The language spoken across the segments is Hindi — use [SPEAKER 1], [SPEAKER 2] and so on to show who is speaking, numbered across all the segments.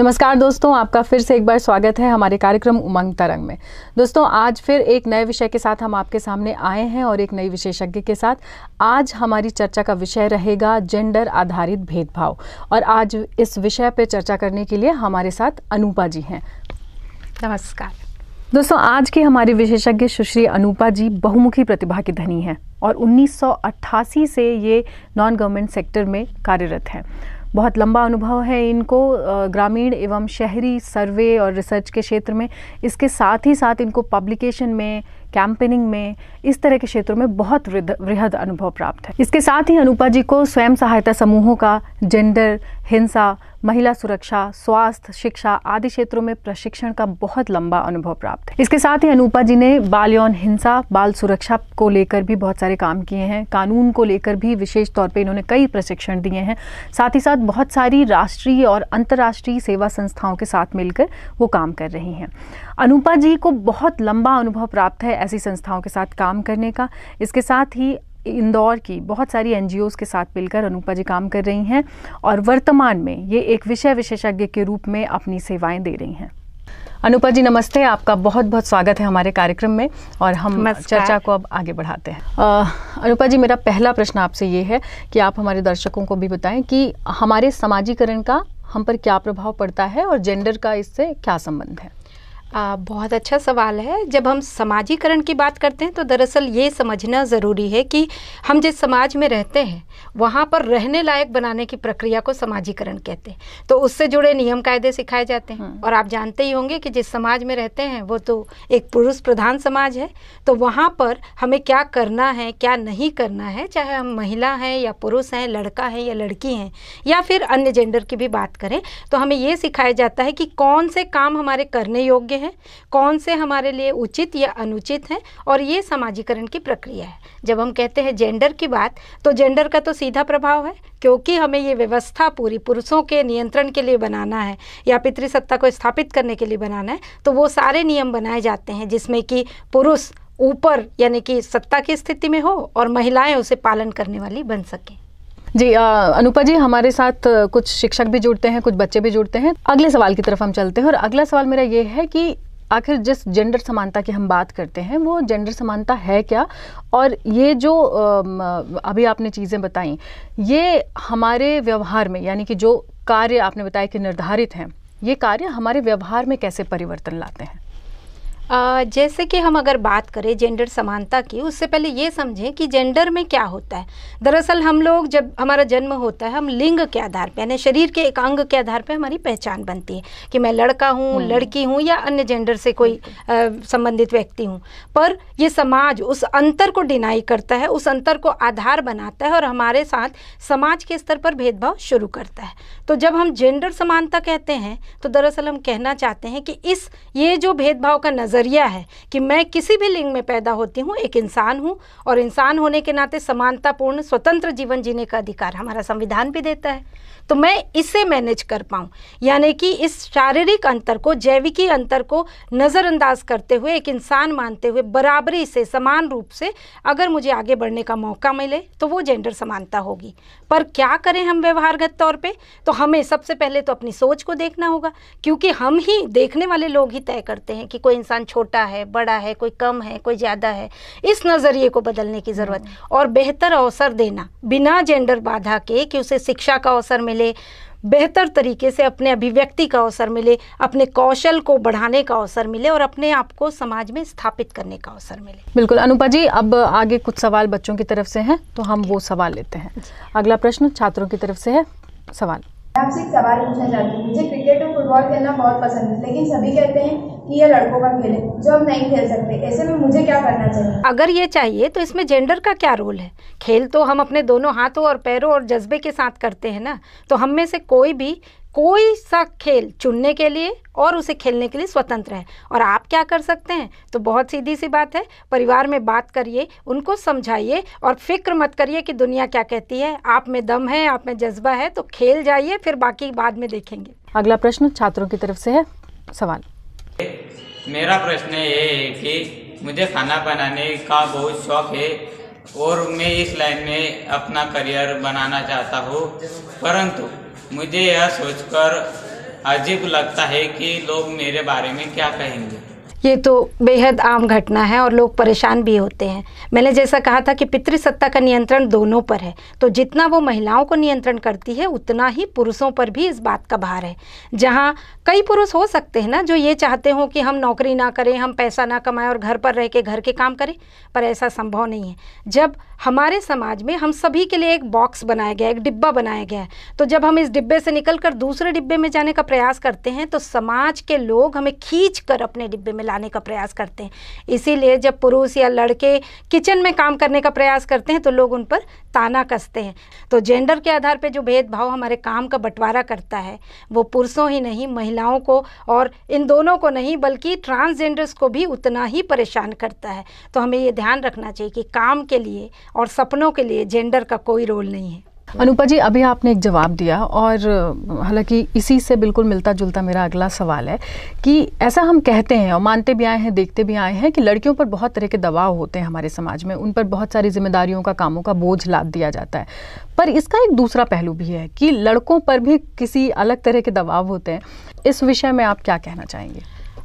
[SPEAKER 1] नमस्कार दोस्तों आपका फिर से एक बार स्वागत है हमारे कार्यक्रम उमंग तरंग में दोस्तों आज फिर एक नए विषय के साथ हम आपके सामने आए हैं और एक नई विशेषज्ञ के साथ आज हमारी चर्चा का विषय रहेगा जेंडर आधारित भेदभाव और आज इस विषय पर चर्चा करने के लिए हमारे साथ अनूपा जी हैं नमस्कार दोस्तों आज की हमारी विशेषज्ञ सुश्री अनूपा जी बहुमुखी प्रतिभा की धनी हैं और 1988 से ये नॉन गवर्नमेंट सेक्टर में कार्यरत हैं बहुत लंबा अनुभव है इनको ग्रामीण एवं शहरी सर्वे और रिसर्च के क्षेत्र में इसके साथ ही साथ इनको पब्लिकेशन में कैंपेनिंग में इस तरह के क्षेत्रों में बहुत वृहद अनुभव प्राप्त है इसके साथ ही अनुपा जी को स्वयं सहायता समूहों का जेंडर हिंसा महिला सुरक्षा स्वास्थ्य शिक्षा आदि क्षेत्रों में प्रशिक्षण का बहुत लंबा अनुभव प्राप्त है इसके साथ ही अनुपा जी ने बाल यौन हिंसा बाल सुरक्षा को लेकर भी बहुत सारे काम किए हैं कानून को लेकर भी विशेष तौर पे इन्होंने कई प्रशिक्षण दिए हैं साथ ही साथ बहुत सारी राष्ट्रीय और अंतर्राष्ट्रीय सेवा संस्थाओं के साथ मिलकर वो काम कर रही हैं अनुपा जी को बहुत लंबा अनुभव प्राप्त है ऐसी संस्थाओं के साथ काम करने का इसके साथ ही इंदौर की बहुत सारी एन के साथ मिलकर अनुपा जी काम कर रही हैं और वर्तमान में ये एक विषय विशेषज्ञ के रूप में अपनी सेवाएं दे रही हैं अनुपा जी नमस्ते आपका बहुत बहुत स्वागत है हमारे कार्यक्रम में और हम चर्चा को अब आगे बढ़ाते हैं अनुपा जी मेरा पहला प्रश्न आपसे ये है कि आप हमारे दर्शकों को भी बताएं कि हमारे समाजीकरण का हम पर क्या प्रभाव पड़ता है और जेंडर का इससे क्या संबंध है आ, बहुत अच्छा सवाल है जब हम
[SPEAKER 2] समाजीकरण की बात करते हैं तो दरअसल ये समझना ज़रूरी है कि हम जिस समाज में रहते हैं वहाँ पर रहने लायक बनाने की प्रक्रिया को समाजीकरण कहते हैं तो उससे जुड़े नियम कायदे सिखाए जाते हैं हम्म। और आप जानते ही होंगे कि जिस समाज में रहते हैं वो तो एक पुरुष प्रधान समाज है तो वहाँ पर हमें क्या करना है क्या नहीं करना है चाहे हम महिला हैं या पुरुष हैं लड़का है या लड़की हैं या फिर अन्य जेंडर की भी बात करें तो हमें ये सिखाया जाता है कि कौन से काम हमारे करने योग्य हैं कौन से हमारे लिए उचित या अनुचित हैं और ये समाजीकरण की प्रक्रिया है जब हम कहते हैं जेंडर की बात तो जेंडर का तो सीधा प्रभाव है क्योंकि हमें ये व्यवस्था पूरी पुरुषों के नियंत्रण के लिए बनाना है या पितृसत्ता को स्थापित करने के लिए बनाना है तो वो सारे नियम बनाए जाते हैं जिसमें कि पुरुष ऊपर यानी कि सत्ता की स्थिति में हो और महिलाएं उसे पालन करने वाली बन सकें
[SPEAKER 1] जी अनुपा जी हमारे साथ कुछ शिक्षक भी जुड़ते हैं कुछ बच्चे भी जुड़ते हैं अगले सवाल की तरफ हम चलते हैं और अगला सवाल मेरा ये है कि आखिर जिस जेंडर समानता की हम बात करते हैं वो जेंडर समानता है क्या और ये जो अभी आपने चीज़ें बताई ये हमारे व्यवहार में यानी कि जो कार्य आपने बताया कि निर्धारित हैं ये कार्य हमारे व्यवहार में कैसे परिवर्तन लाते हैं जैसे कि हम अगर
[SPEAKER 2] बात करें जेंडर समानता की उससे पहले ये समझें कि जेंडर में क्या होता है दरअसल हम लोग जब हमारा जन्म होता है हम लिंग के आधार पर यानी शरीर के एक अंग के आधार पर हमारी पहचान बनती है कि मैं लड़का हूँ हम्म। लड़की हूँ या अन्य जेंडर से कोई संबंधित व्यक्ति हूँ पर यह समाज उस अंतर को डिनाई करता है उस अंतर को आधार बनाता है और हमारे साथ समाज के स्तर पर भेदभाव शुरू करता है तो जब हम जेंडर समानता कहते हैं तो दरअसल हम कहना चाहते हैं कि इस ये जो भेदभाव का नज़र जरिया है कि मैं किसी भी लिंग में पैदा होती हूँ एक इंसान हूँ और इंसान होने के नाते समानतापूर्ण स्वतंत्र जीवन जीने का अधिकार हमारा संविधान भी देता है तो मैं इसे मैनेज कर पाऊँ यानी कि इस शारीरिक अंतर को जैविकी अंतर को नज़रअंदाज करते हुए एक इंसान मानते हुए बराबरी से समान रूप से अगर मुझे आगे बढ़ने का मौका मिले तो वो जेंडर समानता होगी पर क्या करें हम व्यवहारगत तौर पर तो हमें सबसे पहले तो अपनी सोच को देखना होगा क्योंकि हम ही देखने वाले लोग ही तय करते हैं कि कोई इंसान छोटा है बड़ा है कोई कम है कोई ज़्यादा है इस नज़रिए को बदलने की ज़रूरत और बेहतर अवसर देना बिना जेंडर बाधा के कि उसे शिक्षा का अवसर मिले मिले बेहतर तरीके से अपने अभिव्यक्ति का अवसर मिले अपने कौशल को बढ़ाने का अवसर मिले और अपने आप को समाज में स्थापित करने का अवसर मिले
[SPEAKER 1] बिल्कुल अनुपा जी अब आगे कुछ सवाल बच्चों की तरफ से हैं तो हम वो सवाल लेते हैं अगला प्रश्न छात्रों की तरफ से है सवाल
[SPEAKER 2] आपसे एक सवाल पूछना चाहती हूँ मुझे क्रिकेट और फुटबॉल खेलना बहुत पसंद है लेकिन सभी कहते हैं कि ये लड़कों का खेल है जो हम नहीं खेल सकते ऐसे में मुझे क्या करना चाहिए अगर ये चाहिए तो इसमें जेंडर का क्या रोल है खेल तो हम अपने दोनों हाथों और पैरों और जज्बे के साथ करते हैं ना तो हम में से कोई भी कोई सा खेल चुनने के लिए और उसे खेलने के लिए स्वतंत्र हैं और आप क्या कर सकते हैं तो बहुत सीधी सी बात है परिवार में बात करिए उनको समझाइए और फिक्र मत करिए कि दुनिया क्या कहती है आप में दम है आप में जज्बा है तो खेल जाइए फिर बाकी बाद में देखेंगे
[SPEAKER 1] अगला प्रश्न छात्रों की तरफ से है सवाल
[SPEAKER 2] मेरा प्रश्न ये है कि मुझे खाना बनाने का बहुत शौक है और मैं इस लाइन में अपना करियर बनाना चाहता हूँ परंतु मुझे यह सोचकर अजीब लगता है कि लोग मेरे बारे में क्या कहेंगे ये तो बेहद आम घटना है और लोग परेशान भी होते हैं मैंने जैसा कहा था कि पितृसत्ता का नियंत्रण दोनों पर है तो जितना वो महिलाओं को नियंत्रण करती है उतना ही पुरुषों पर भी इस बात का भार है जहाँ कई पुरुष हो सकते हैं ना जो ये चाहते हों कि हम नौकरी ना करें हम पैसा ना कमाएं और घर पर रह के घर के काम करें पर ऐसा संभव नहीं है जब हमारे समाज में हम सभी के लिए एक बॉक्स बनाया गया एक डिब्बा बनाया गया है तो जब हम इस डिब्बे से निकलकर दूसरे डिब्बे में जाने का प्रयास करते हैं तो समाज के लोग हमें खींच कर अपने डिब्बे में लाने का प्रयास करते हैं इसीलिए जब पुरुष या लड़के किचन में काम करने का प्रयास करते हैं तो लोग उन पर ताना कसते हैं तो जेंडर के आधार पर जो भेदभाव हमारे काम का बंटवारा करता है वो पुरुषों ही नहीं महिलाओं को और इन दोनों को नहीं बल्कि ट्रांसजेंडर्स को भी उतना ही परेशान करता है तो हमें ये ध्यान रखना चाहिए कि काम के लिए और सपनों के लिए जेंडर का कोई रोल नहीं है
[SPEAKER 1] अनुपा जी अभी आपने एक जवाब दिया और हालांकि इसी से बिल्कुल मिलता जुलता मेरा अगला सवाल है कि ऐसा हम कहते हैं और मानते भी आए हैं देखते भी आए हैं कि लड़कियों पर बहुत तरह के दबाव होते हैं हमारे समाज में उन पर बहुत सारी जिम्मेदारियों का कामों का बोझ लाद दिया जाता है पर इसका एक दूसरा पहलू भी है कि लड़कों पर भी किसी अलग तरह के दबाव होते हैं इस विषय में आप क्या कहना चाहेंगे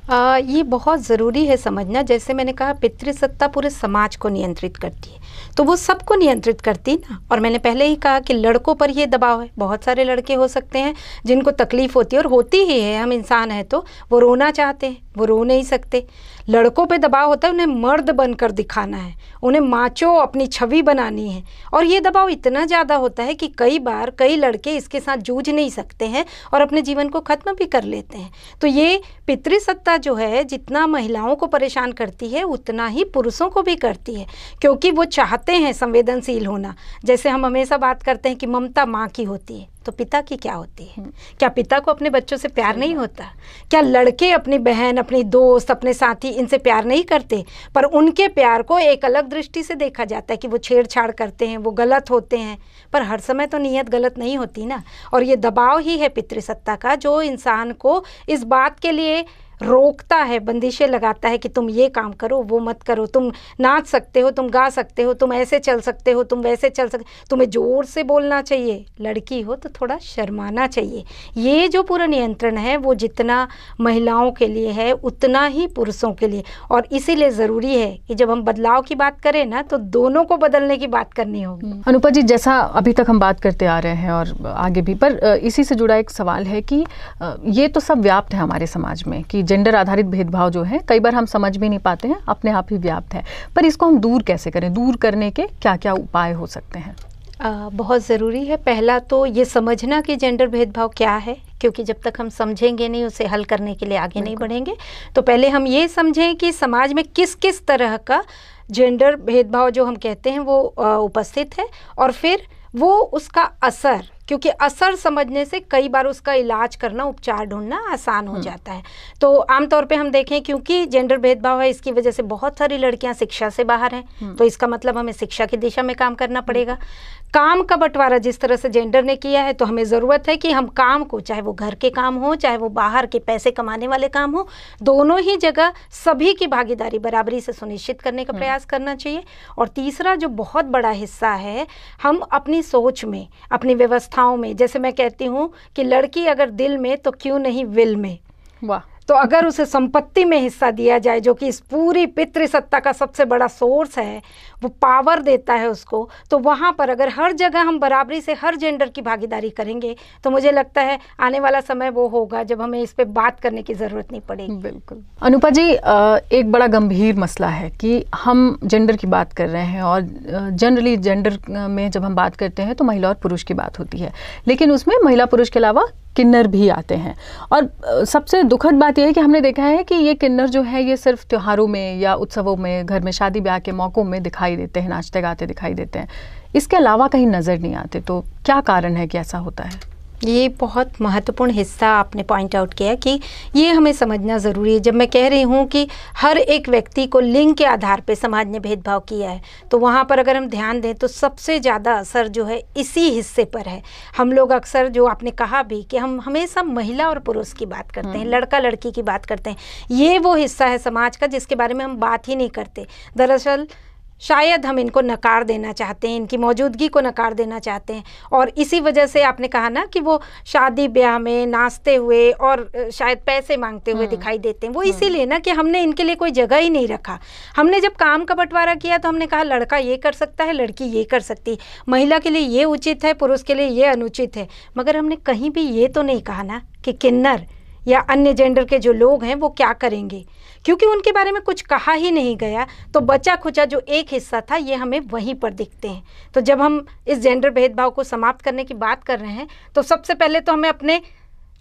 [SPEAKER 1] आ, ये बहुत ज़रूरी है समझना जैसे मैंने कहा
[SPEAKER 2] पितृसत्ता पूरे समाज को नियंत्रित करती है तो वो सबको नियंत्रित करती ना और मैंने पहले ही कहा कि लड़कों पर ये दबाव है बहुत सारे लड़के हो सकते हैं जिनको तकलीफ़ होती है और होती ही है हम इंसान हैं तो वो रोना चाहते हैं वो रो नहीं सकते लड़कों पे दबाव होता है उन्हें मर्द बनकर दिखाना है उन्हें माचो अपनी छवि बनानी है और ये दबाव इतना ज़्यादा होता है कि कई बार कई लड़के इसके साथ जूझ नहीं सकते हैं और अपने जीवन को ख़त्म भी कर लेते हैं तो ये पितृसत्ता जो है जितना महिलाओं को परेशान करती है उतना ही पुरुषों को भी करती है क्योंकि वो चाहते हैं संवेदनशील होना जैसे हम हमेशा बात करते हैं कि ममता माँ की होती है तो पिता की क्या होती है हम्म। क्या पिता को अपने बच्चों से प्यार नहीं होता क्या लड़के अपनी बहन अपनी दोस्त अपने साथी इनसे प्यार नहीं करते पर उनके प्यार को एक अलग दृष्टि से देखा जाता है कि वो छेड़छाड़ करते हैं वो गलत होते हैं पर हर समय तो नीयत गलत नहीं होती ना और ये दबाव ही है पितृसत्ता का जो इंसान को इस बात के लिए रोकता है बंदिशें लगाता है कि तुम ये काम करो वो मत करो तुम नाच सकते हो तुम गा सकते हो तुम ऐसे चल सकते हो तुम वैसे चल सकते तुम्हें ज़ोर से बोलना चाहिए लड़की हो तो थोड़ा शर्माना चाहिए ये जो पूरा नियंत्रण है वो जितना महिलाओं के लिए है उतना ही पुरुषों के लिए और इसीलिए ज़रूरी है कि जब हम बदलाव की बात करें ना तो दोनों को बदलने की बात करनी होगी
[SPEAKER 1] हम्म। अनुपा जी जैसा अभी तक हम बात करते आ रहे हैं और आगे भी पर इसी से जुड़ा एक सवाल है कि ये तो सब व्याप्त है हमारे समाज में कि जेंडर आधारित भेदभाव जो है कई बार हम समझ भी नहीं पाते हैं अपने आप ही व्याप्त है पर इसको हम दूर कैसे करें दूर करने के क्या क्या उपाय हो सकते हैं
[SPEAKER 2] आ, बहुत ज़रूरी है पहला तो ये समझना कि जेंडर भेदभाव क्या है क्योंकि जब तक हम समझेंगे नहीं उसे हल करने के लिए आगे नहीं बढ़ेंगे तो पहले हम ये समझें कि समाज में किस किस तरह का जेंडर भेदभाव जो हम कहते हैं वो उपस्थित है और फिर वो उसका असर क्योंकि असर समझने से कई बार उसका इलाज करना उपचार ढूंढना आसान हो हम्म। जाता है तो आमतौर पर हम देखें क्योंकि जेंडर भेदभाव है इसकी वजह से बहुत सारी लड़कियां शिक्षा से बाहर हैं हम्म। तो इसका मतलब हमें शिक्षा की दिशा में काम करना पड़ेगा काम का बंटवारा जिस तरह से जेंडर ने किया है तो हमें ज़रूरत है कि हम काम को चाहे वो घर के काम हो चाहे वो बाहर के पैसे कमाने वाले काम हो दोनों ही जगह सभी की भागीदारी बराबरी से सुनिश्चित करने का हम्म। प्रयास करना चाहिए और तीसरा जो बहुत बड़ा हिस्सा है हम अपनी सोच में अपनी व्यवस्था भावनाओं में जैसे मैं कहती हूँ कि लड़की अगर दिल में तो क्यों नहीं विल में वाह तो अगर उसे संपत्ति में हिस्सा दिया जाए जो कि इस पूरी पितृसत्ता का सबसे बड़ा सोर्स है वो पावर देता है उसको तो वहाँ पर अगर हर जगह हम बराबरी से हर जेंडर की भागीदारी करेंगे तो मुझे लगता है आने वाला समय वो होगा जब हमें इस पर बात करने की ज़रूरत नहीं पड़ेगी बिल्कुल
[SPEAKER 1] अनुपा जी एक बड़ा गंभीर मसला है कि हम जेंडर की बात कर रहे हैं और जनरली जेंडर में जब हम बात करते हैं तो महिला और पुरुष की बात होती है लेकिन उसमें महिला पुरुष के अलावा किन्नर भी आते हैं और सबसे दुखद बात यह है कि हमने देखा है कि ये किन्नर जो है ये सिर्फ त्योहारों में या उत्सवों में घर में शादी ब्याह के मौक़ों में दिखाई देते हैं नाचते गाते दिखाई देते हैं इसके अलावा कहीं नज़र नहीं आते तो क्या कारण है कि ऐसा होता है
[SPEAKER 2] ये बहुत महत्वपूर्ण हिस्सा आपने पॉइंट आउट किया कि ये हमें समझना ज़रूरी है जब मैं कह रही हूँ कि हर एक व्यक्ति को लिंग के आधार पर समाज ने भेदभाव किया है तो वहाँ पर अगर हम ध्यान दें तो सबसे ज़्यादा असर जो है इसी हिस्से पर है हम लोग अक्सर जो आपने कहा भी कि हम हमेशा महिला और पुरुष की बात करते हैं हम्म। लड़का लड़की की बात करते हैं ये वो हिस्सा है समाज का जिसके बारे में हम बात ही नहीं करते दरअसल शायद हम इनको नकार देना चाहते हैं इनकी मौजूदगी को नकार देना चाहते हैं और इसी वजह से आपने कहा ना कि वो शादी ब्याह में नाचते हुए और शायद पैसे मांगते हुए हम्म। दिखाई देते हैं वो हम्म। इसीलिए ना कि हमने इनके लिए कोई जगह ही नहीं रखा हमने जब काम का बंटवारा किया तो हमने कहा लड़का ये कर सकता है लड़की ये कर सकती महिला के लिए ये उचित है पुरुष के लिए ये अनुचित है मगर हमने कहीं भी ये तो नहीं कहा ना कि किन्नर या अन्य जेंडर के जो लोग हैं वो क्या करेंगे क्योंकि उनके बारे में कुछ कहा ही नहीं गया तो बचा खुचा जो एक हिस्सा था ये हमें वहीं पर दिखते हैं तो जब हम इस जेंडर भेदभाव को समाप्त करने की बात कर रहे हैं तो सबसे पहले तो हमें अपने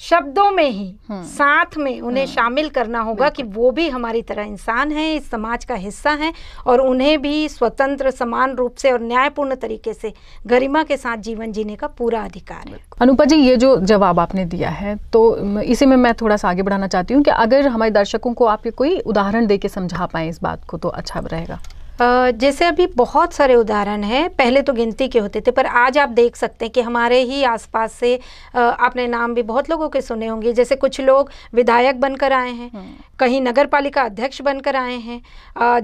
[SPEAKER 2] शब्दों में ही हम्म। साथ में उन्हें हम्म। शामिल करना होगा कि वो भी हमारी तरह इंसान है इस समाज का हिस्सा है और उन्हें भी स्वतंत्र समान रूप से और न्यायपूर्ण तरीके से गरिमा के साथ जीवन जीने का पूरा अधिकार है
[SPEAKER 1] अनुपा जी ये जो जवाब आपने दिया है तो इसी में मैं थोड़ा सा आगे बढ़ाना चाहती हूँ कि अगर हमारे दर्शकों को आप ये कोई उदाहरण दे के समझा पाए इस बात को तो अच्छा रहेगा
[SPEAKER 2] जैसे अभी बहुत सारे उदाहरण हैं पहले तो गिनती के होते थे पर आज आप देख सकते हैं कि हमारे ही आसपास से आपने नाम भी बहुत लोगों के सुने होंगे जैसे कुछ लोग विधायक बनकर आए हैं हम्म। कहीं नगर पालिका अध्यक्ष बनकर आए हैं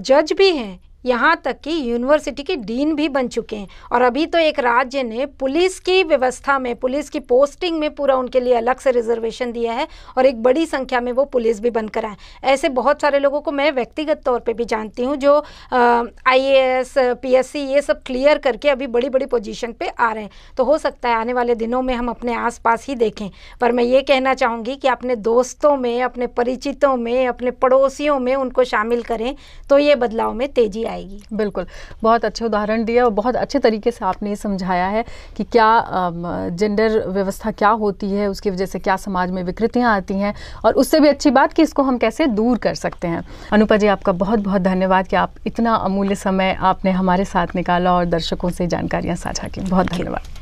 [SPEAKER 2] जज भी हैं यहाँ तक कि यूनिवर्सिटी के डीन भी बन चुके हैं और अभी तो एक राज्य ने पुलिस की व्यवस्था में पुलिस की पोस्टिंग में पूरा उनके लिए अलग से रिजर्वेशन दिया है और एक बड़ी संख्या में वो पुलिस भी बनकर आए ऐसे बहुत सारे लोगों को मैं व्यक्तिगत तौर पे भी जानती हूँ जो आई ए ये सब क्लियर करके अभी बड़ी बड़ी पोजिशन पर आ रहे हैं तो हो सकता है आने वाले दिनों में हम अपने आस ही देखें पर मैं ये कहना चाहूँगी कि अपने दोस्तों में अपने परिचितों में अपने पड़ोसियों में उनको शामिल करें तो ये बदलाव में
[SPEAKER 1] तेजी आएगी बिल्कुल बहुत अच्छे उदाहरण दिया और बहुत अच्छे तरीके से आपने समझाया है कि क्या जेंडर व्यवस्था क्या होती है उसकी वजह से क्या समाज में विकृतियाँ आती हैं और उससे भी अच्छी बात कि इसको हम कैसे दूर कर सकते हैं अनुपा जी आपका बहुत बहुत धन्यवाद कि आप इतना अमूल्य समय आपने हमारे साथ निकाला और दर्शकों से जानकारियाँ साझा की बहुत धन्यवाद